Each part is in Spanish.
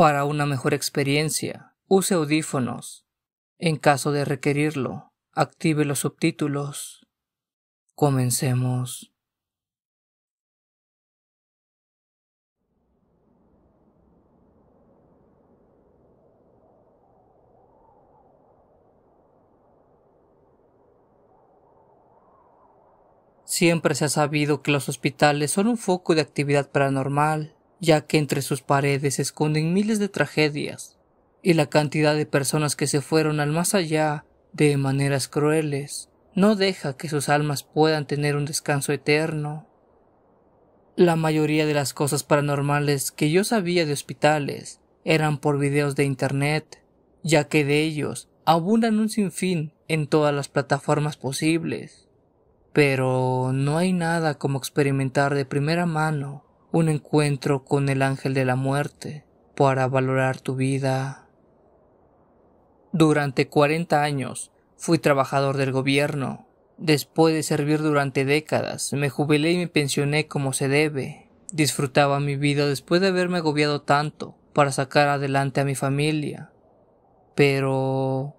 Para una mejor experiencia, use audífonos. En caso de requerirlo, active los subtítulos. Comencemos. Siempre se ha sabido que los hospitales son un foco de actividad paranormal ya que entre sus paredes se esconden miles de tragedias, y la cantidad de personas que se fueron al más allá de maneras crueles no deja que sus almas puedan tener un descanso eterno. La mayoría de las cosas paranormales que yo sabía de hospitales eran por videos de Internet, ya que de ellos abundan un sinfín en todas las plataformas posibles. Pero no hay nada como experimentar de primera mano un encuentro con el ángel de la muerte para valorar tu vida. Durante 40 años fui trabajador del gobierno. Después de servir durante décadas, me jubilé y me pensioné como se debe. Disfrutaba mi vida después de haberme agobiado tanto para sacar adelante a mi familia. Pero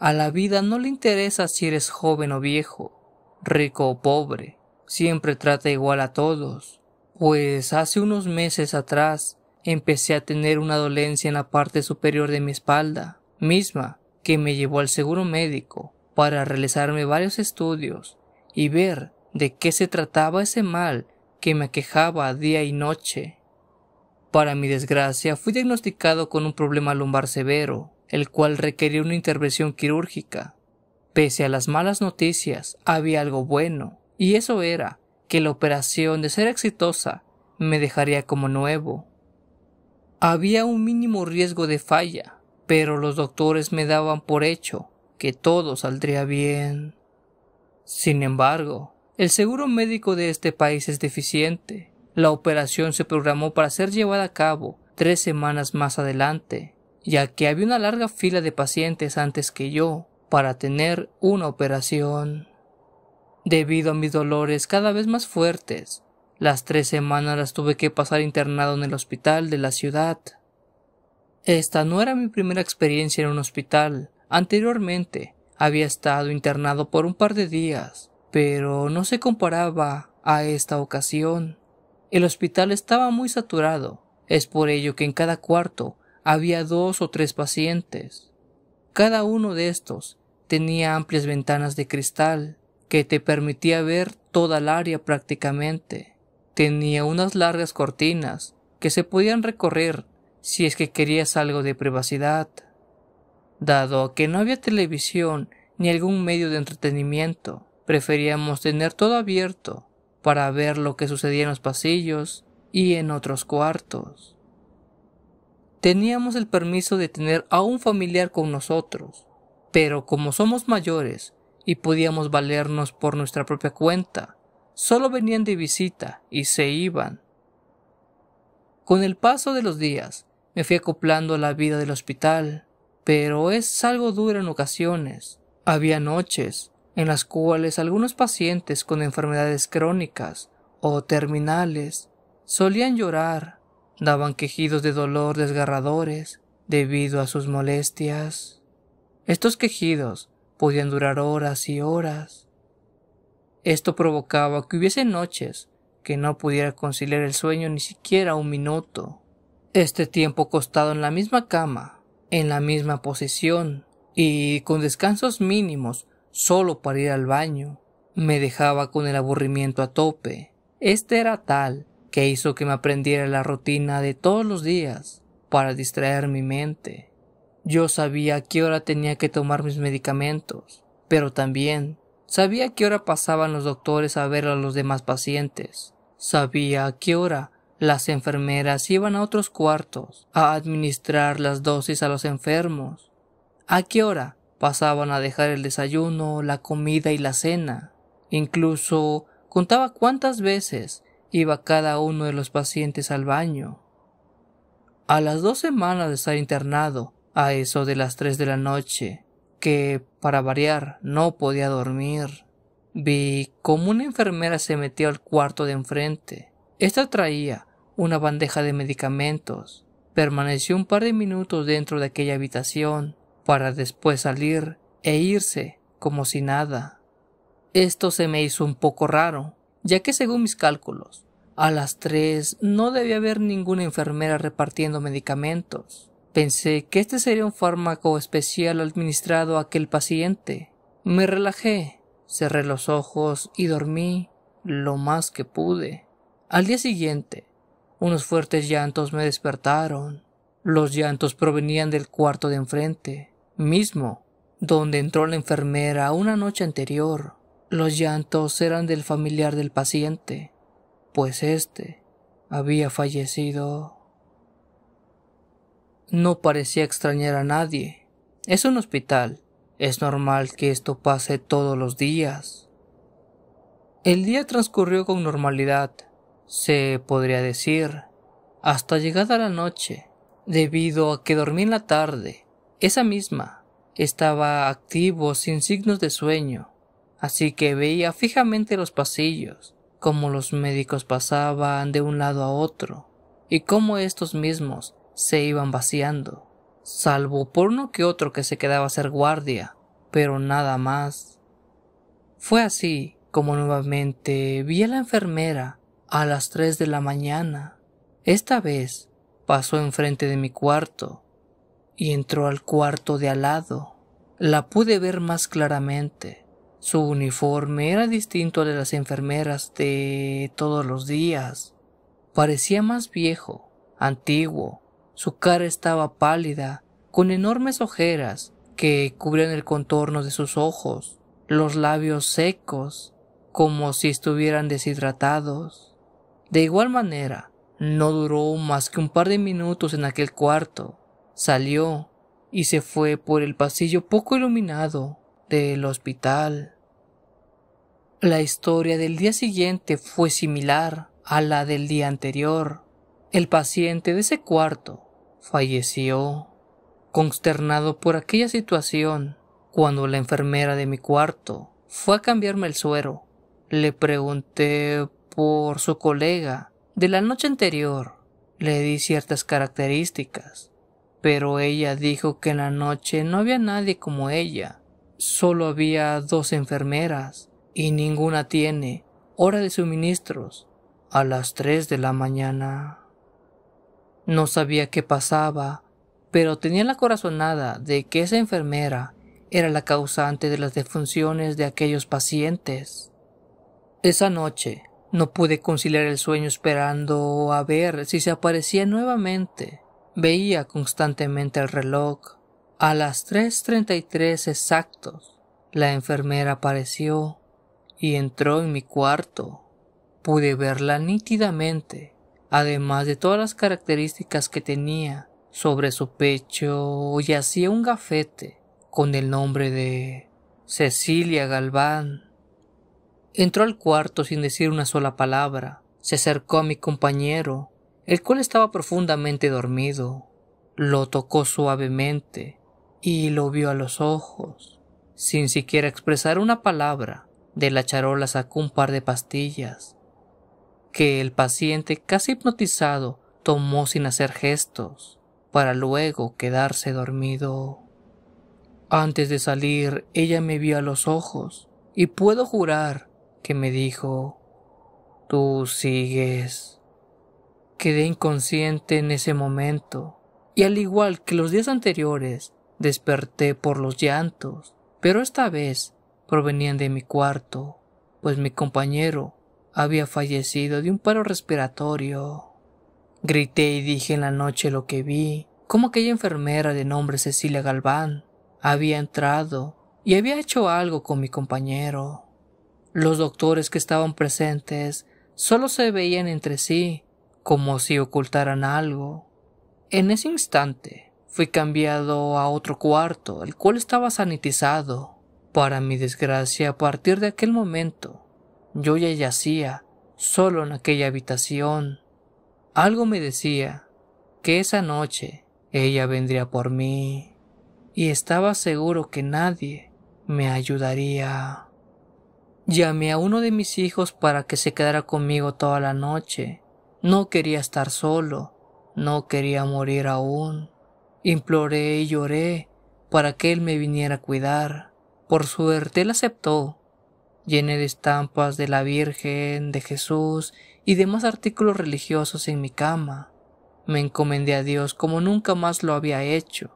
a la vida no le interesa si eres joven o viejo, rico o pobre, siempre trata igual a todos. Pues hace unos meses atrás empecé a tener una dolencia en la parte superior de mi espalda, misma que me llevó al seguro médico para realizarme varios estudios y ver de qué se trataba ese mal que me aquejaba día y noche. Para mi desgracia, fui diagnosticado con un problema lumbar severo, el cual requería una intervención quirúrgica. Pese a las malas noticias, había algo bueno, y eso era que la operación, de ser exitosa, me dejaría como nuevo. Había un mínimo riesgo de falla, pero los doctores me daban por hecho que todo saldría bien. Sin embargo, el seguro médico de este país es deficiente. La operación se programó para ser llevada a cabo tres semanas más adelante, ya que había una larga fila de pacientes antes que yo para tener una operación. Debido a mis dolores cada vez más fuertes, las tres semanas las tuve que pasar internado en el hospital de la ciudad. Esta no era mi primera experiencia en un hospital. Anteriormente había estado internado por un par de días, pero no se comparaba a esta ocasión. El hospital estaba muy saturado, es por ello que en cada cuarto había dos o tres pacientes. Cada uno de estos tenía amplias ventanas de cristal que te permitía ver toda el área prácticamente. Tenía unas largas cortinas que se podían recorrer si es que querías algo de privacidad. Dado que no había televisión ni algún medio de entretenimiento, preferíamos tener todo abierto para ver lo que sucedía en los pasillos y en otros cuartos. Teníamos el permiso de tener a un familiar con nosotros, pero como somos mayores y podíamos valernos por nuestra propia cuenta. Solo venían de visita y se iban. Con el paso de los días me fui acoplando a la vida del hospital, pero es algo duro en ocasiones. Había noches en las cuales algunos pacientes con enfermedades crónicas o terminales solían llorar, daban quejidos de dolor desgarradores debido a sus molestias. Estos quejidos podían durar horas y horas. Esto provocaba que hubiese noches que no pudiera conciliar el sueño ni siquiera un minuto. Este tiempo costado en la misma cama, en la misma posición y con descansos mínimos solo para ir al baño, me dejaba con el aburrimiento a tope. Este era tal que hizo que me aprendiera la rutina de todos los días para distraer mi mente. Yo sabía a qué hora tenía que tomar mis medicamentos, pero también sabía a qué hora pasaban los doctores a ver a los demás pacientes. Sabía a qué hora las enfermeras iban a otros cuartos a administrar las dosis a los enfermos. ¿A qué hora pasaban a dejar el desayuno, la comida y la cena? Incluso contaba cuántas veces iba cada uno de los pacientes al baño. A las dos semanas de estar internado, a eso de las tres de la noche, que, para variar, no podía dormir. Vi como una enfermera se metió al cuarto de enfrente. Esta traía una bandeja de medicamentos. Permaneció un par de minutos dentro de aquella habitación, para después salir e irse como si nada. Esto se me hizo un poco raro, ya que según mis cálculos, a las tres no debía haber ninguna enfermera repartiendo medicamentos. Pensé que este sería un fármaco especial administrado a aquel paciente. Me relajé, cerré los ojos y dormí lo más que pude. Al día siguiente, unos fuertes llantos me despertaron. Los llantos provenían del cuarto de enfrente, mismo, donde entró la enfermera una noche anterior. Los llantos eran del familiar del paciente, pues éste había fallecido. No parecía extrañar a nadie. Es un hospital. Es normal que esto pase todos los días. El día transcurrió con normalidad, se podría decir, hasta llegada la noche, debido a que dormí en la tarde, esa misma. Estaba activo sin signos de sueño, así que veía fijamente los pasillos, cómo los médicos pasaban de un lado a otro, y cómo estos mismos se iban vaciando, salvo por uno que otro que se quedaba a ser guardia, pero nada más. Fue así como nuevamente vi a la enfermera a las tres de la mañana. Esta vez pasó enfrente de mi cuarto y entró al cuarto de al lado. La pude ver más claramente. Su uniforme era distinto al de las enfermeras de todos los días. Parecía más viejo, antiguo su cara estaba pálida, con enormes ojeras que cubrían el contorno de sus ojos, los labios secos, como si estuvieran deshidratados. De igual manera, no duró más que un par de minutos en aquel cuarto. Salió y se fue por el pasillo poco iluminado del hospital. La historia del día siguiente fue similar a la del día anterior. El paciente de ese cuarto falleció, consternado por aquella situación, cuando la enfermera de mi cuarto fue a cambiarme el suero. Le pregunté por su colega de la noche anterior. Le di ciertas características, pero ella dijo que en la noche no había nadie como ella. Solo había dos enfermeras y ninguna tiene hora de suministros a las tres de la mañana. No sabía qué pasaba, pero tenía la corazonada de que esa enfermera era la causante de las defunciones de aquellos pacientes. Esa noche no pude conciliar el sueño esperando a ver si se aparecía nuevamente. Veía constantemente el reloj. A las 3.33 exactos, la enfermera apareció y entró en mi cuarto. Pude verla nítidamente además de todas las características que tenía. Sobre su pecho yacía un gafete con el nombre de Cecilia Galván. Entró al cuarto sin decir una sola palabra. Se acercó a mi compañero, el cual estaba profundamente dormido. Lo tocó suavemente y lo vio a los ojos. Sin siquiera expresar una palabra, de la charola sacó un par de pastillas que el paciente casi hipnotizado tomó sin hacer gestos, para luego quedarse dormido. Antes de salir, ella me vio a los ojos y puedo jurar que me dijo, tú sigues. Quedé inconsciente en ese momento y al igual que los días anteriores, desperté por los llantos, pero esta vez provenían de mi cuarto, pues mi compañero había fallecido de un paro respiratorio. Grité y dije en la noche lo que vi, como aquella enfermera de nombre Cecilia Galván había entrado y había hecho algo con mi compañero. Los doctores que estaban presentes solo se veían entre sí, como si ocultaran algo. En ese instante fui cambiado a otro cuarto, el cual estaba sanitizado. Para mi desgracia, a partir de aquel momento, yo ya yacía, solo en aquella habitación. Algo me decía que esa noche ella vendría por mí y estaba seguro que nadie me ayudaría. Llamé a uno de mis hijos para que se quedara conmigo toda la noche. No quería estar solo, no quería morir aún. Imploré y lloré para que él me viniera a cuidar. Por suerte él aceptó Llené de estampas de la Virgen, de Jesús y demás artículos religiosos en mi cama. Me encomendé a Dios como nunca más lo había hecho,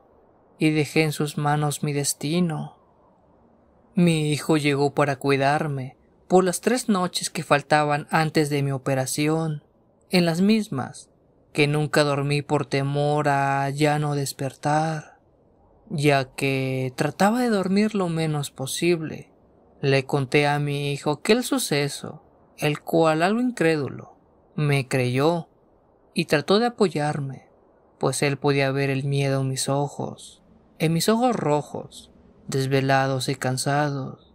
y dejé en sus manos mi destino. Mi hijo llegó para cuidarme por las tres noches que faltaban antes de mi operación, en las mismas, que nunca dormí por temor a ya no despertar, ya que trataba de dormir lo menos posible le conté a mi hijo aquel suceso, el cual algo incrédulo me creyó y trató de apoyarme, pues él podía ver el miedo en mis ojos, en mis ojos rojos, desvelados y cansados,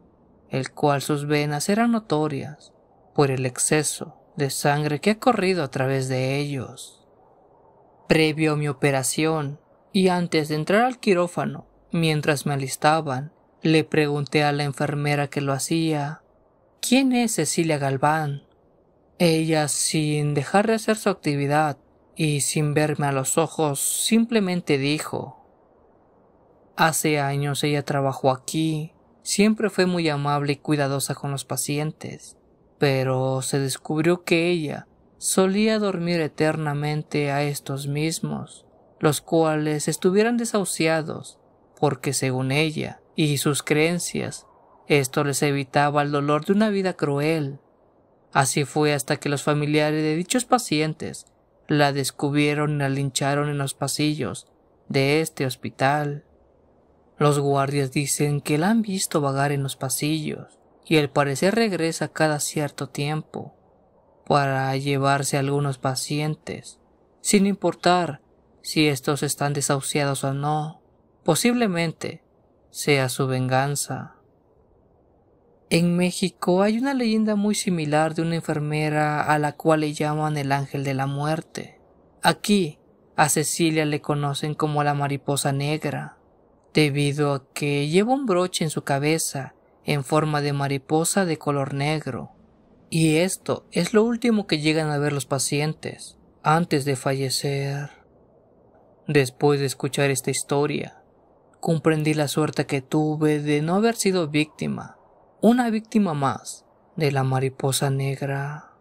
el cual sus venas eran notorias por el exceso de sangre que ha corrido a través de ellos. Previo a mi operación y antes de entrar al quirófano, mientras me alistaban le pregunté a la enfermera que lo hacía, ¿quién es Cecilia Galván? Ella, sin dejar de hacer su actividad y sin verme a los ojos, simplemente dijo, Hace años ella trabajó aquí, siempre fue muy amable y cuidadosa con los pacientes, pero se descubrió que ella solía dormir eternamente a estos mismos, los cuales estuvieran desahuciados, porque según ella, y sus creencias. Esto les evitaba el dolor de una vida cruel. Así fue hasta que los familiares de dichos pacientes la descubrieron y la lincharon en los pasillos de este hospital. Los guardias dicen que la han visto vagar en los pasillos y al parecer regresa cada cierto tiempo para llevarse a algunos pacientes, sin importar si estos están desahuciados o no. Posiblemente sea su venganza. En México hay una leyenda muy similar de una enfermera a la cual le llaman el ángel de la muerte. Aquí a Cecilia le conocen como la mariposa negra, debido a que lleva un broche en su cabeza en forma de mariposa de color negro. Y esto es lo último que llegan a ver los pacientes antes de fallecer. Después de escuchar esta historia, comprendí la suerte que tuve de no haber sido víctima, una víctima más de la mariposa negra.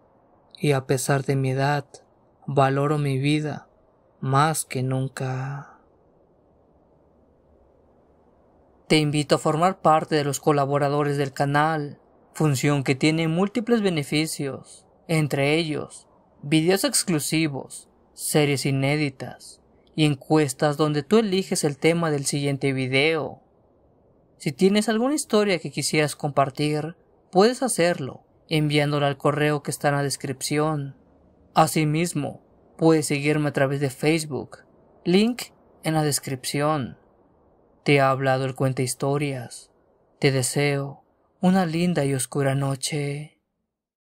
Y a pesar de mi edad, valoro mi vida más que nunca. Te invito a formar parte de los colaboradores del canal, función que tiene múltiples beneficios, entre ellos, videos exclusivos, series inéditas, y encuestas donde tú eliges el tema del siguiente video. Si tienes alguna historia que quisieras compartir, puedes hacerlo enviándola al correo que está en la descripción. Asimismo, puedes seguirme a través de Facebook, link en la descripción. Te ha hablado el cuenta historias. Te deseo una linda y oscura noche.